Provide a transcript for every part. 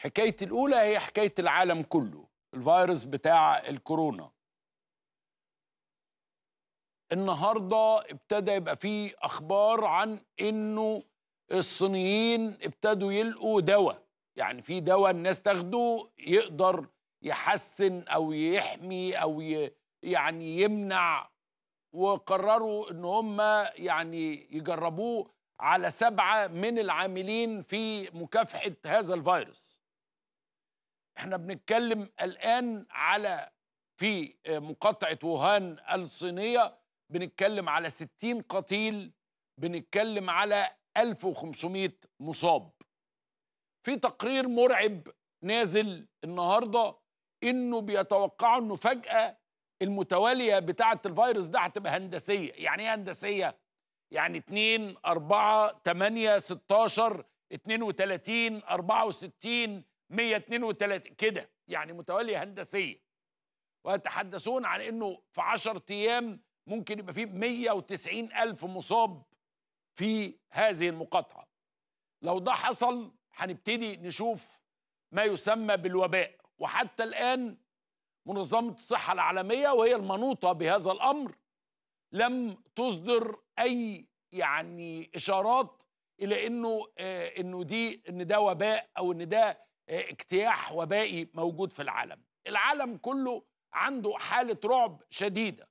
حكاية الأولى هي حكاية العالم كله الفيروس بتاع الكورونا النهاردة ابتدى يبقى فيه أخبار عن إنه الصينيين ابتدوا يلقوا دواء يعني في دواء الناس تاخده يقدر يحسن أو يحمي أو ي... يعني يمنع وقرروا إن هم يعني يجربوه على سبعة من العاملين في مكافحة هذا الفيروس احنا بنتكلم الآن على في آه، مقاطعة ووهان الصينية بنتكلم على 60 قتيل بنتكلم على 1500 مصاب في تقرير مرعب نازل النهارده انه بيتوقعوا انه فجاه المتواليه بتاعه الفيروس ده هتبقى هندسيه يعني ايه هندسيه يعني 2 4 8 16 32 64 132 كده يعني متوالية هندسية ويتحدثون عن أنه في 10 أيام ممكن يبقى فيه 190 ألف مصاب في هذه المقاطعة لو ده حصل هنبتدي نشوف ما يسمى بالوباء وحتى الآن منظمة الصحة العالمية وهي المنوطة بهذا الأمر لم تصدر أي يعني إشارات إلى إنه آه، إنه دي إن ده وباء أو إن ده اجتياح وبائي موجود في العالم العالم كله عنده حالة رعب شديدة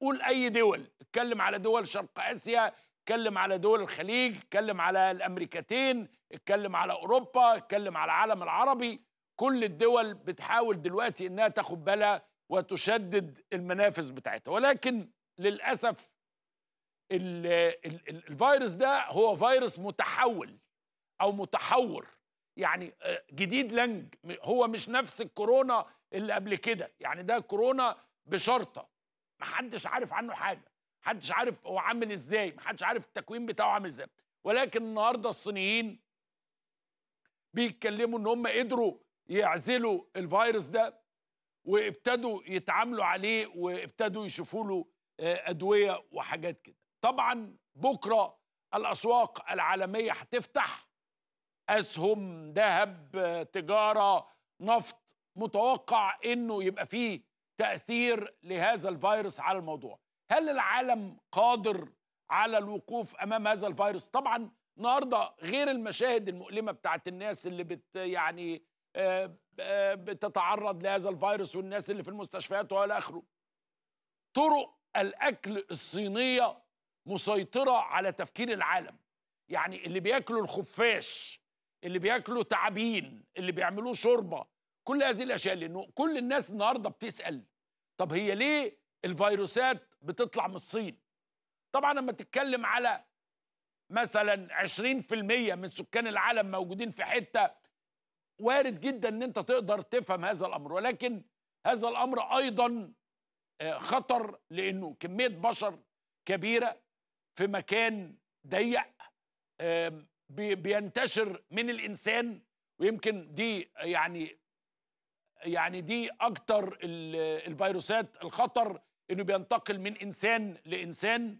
قول أي دول اتكلم على دول شرق آسيا اتكلم على دول الخليج اتكلم على الأمريكتين اتكلم على أوروبا اتكلم على العالم العربي كل الدول بتحاول دلوقتي إنها تاخد بالها وتشدد المنافس بتاعتها ولكن للأسف الـ الـ الفيروس ده هو فيروس متحول أو متحور يعني آه، جديد لنج هو مش نفس الكورونا اللي قبل كده يعني ده كورونا بشرطه محدش عارف عنه حاجه محدش عارف هو عامل ازاي محدش عارف التكوين بتاعه عامل ازاي ولكن النهارده الصينيين بيتكلموا ان هم قدروا يعزلوا الفيروس ده وابتدوا يتعاملوا عليه وابتدوا يشوفوا له آه، ادويه وحاجات كده طبعا بكره الاسواق العالميه هتفتح اسهم ذهب تجاره نفط متوقع انه يبقى فيه تاثير لهذا الفيروس على الموضوع هل العالم قادر على الوقوف امام هذا الفيروس طبعا النهارده غير المشاهد المؤلمه بتاعت الناس اللي بت يعني آه، آه، بتتعرض لهذا الفيروس والناس اللي في المستشفيات والى اخره طرق الاكل الصينيه مسيطره على تفكير العالم يعني اللي بياكلوا الخفاش اللي بياكلوا تعابين اللي بيعملوه شوربه كل هذه الاشياء لانه كل الناس النهارده بتسال طب هي ليه الفيروسات بتطلع من الصين طبعا لما تتكلم على مثلا 20% من سكان العالم موجودين في حته وارد جدا ان انت تقدر تفهم هذا الامر ولكن هذا الامر ايضا آه، خطر لانه كميه بشر كبيره في مكان ضيق بينتشر من الانسان ويمكن دي يعني يعني دي اكتر الفيروسات الخطر انه بينتقل من انسان لانسان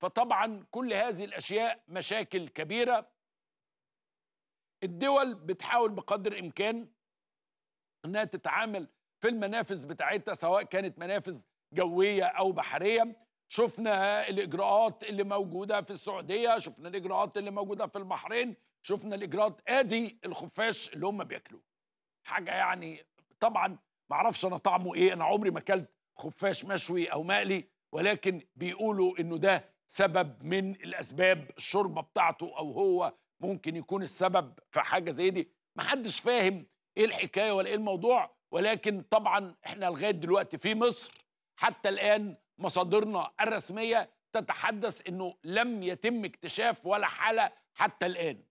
فطبعا كل هذه الاشياء مشاكل كبيره الدول بتحاول بقدر الامكان انها تتعامل في المنافذ بتاعتها سواء كانت منافذ جويه او بحريه شفنا الاجراءات اللي موجوده في السعوديه شفنا الاجراءات اللي موجوده في البحرين شفنا الاجراءات ادي الخفاش اللي هم بياكلوه حاجه يعني طبعا ما اعرفش انا طعمه ايه انا عمري ما اكلت خفاش مشوي او مقلي ولكن بيقولوا انه ده سبب من الاسباب الشوربه بتاعته او هو ممكن يكون السبب في حاجه زي دي محدش فاهم ايه الحكايه ولا ايه الموضوع ولكن طبعا احنا لغايه دلوقتي في مصر حتى الان مصادرنا الرسميه تتحدث انه لم يتم اكتشاف ولا حاله حتى الان